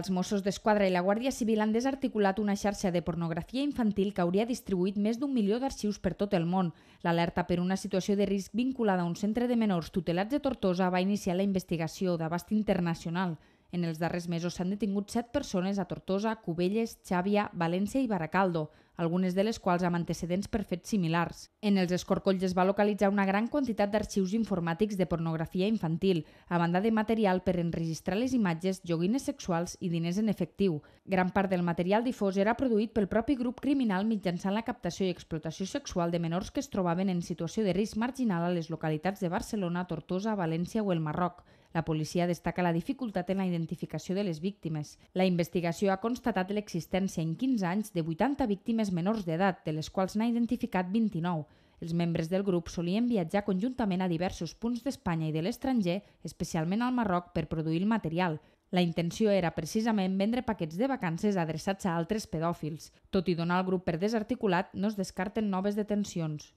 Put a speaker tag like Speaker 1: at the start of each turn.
Speaker 1: Els Mossos d'Esquadra i la Guàrdia Civil han desarticulat una xarxa de pornografia infantil que hauria distribuït més d'un milió d'arxius per tot el món. L'alerta per una situació de risc vinculada a un centre de menors tutelats de Tortosa va iniciar la investigació d'abast internacional. En els darrers mesos s'han detingut 7 persones a Tortosa, Cubelles, Xàbia, València i Baracaldo, algunes de les quals amb antecedents per fets similars. En els escorcolls es va localitzar una gran quantitat d'arxius informàtics de pornografia infantil, a banda de material per enregistrar les imatges, joguines sexuals i diners en efectiu. Gran part del material difós era produït pel propi grup criminal mitjançant la captació i explotació sexual de menors que es trobaven en situació de risc marginal a les localitats de Barcelona, Tortosa, València o el Marroc. La policia destaca la dificultat en la identificació de les víctimes. La investigació ha constatat l'existència en 15 anys de 80 víctimes menors d'edat, de les quals n'ha identificat 29. Els membres del grup solien viatjar conjuntament a diversos punts d'Espanya i de l'estranger, especialment al Marroc, per produir el material. La intenció era precisament vendre paquets de vacances adreçats a altres pedòfils. Tot i donar el grup per desarticulat, no es descarten noves detencions.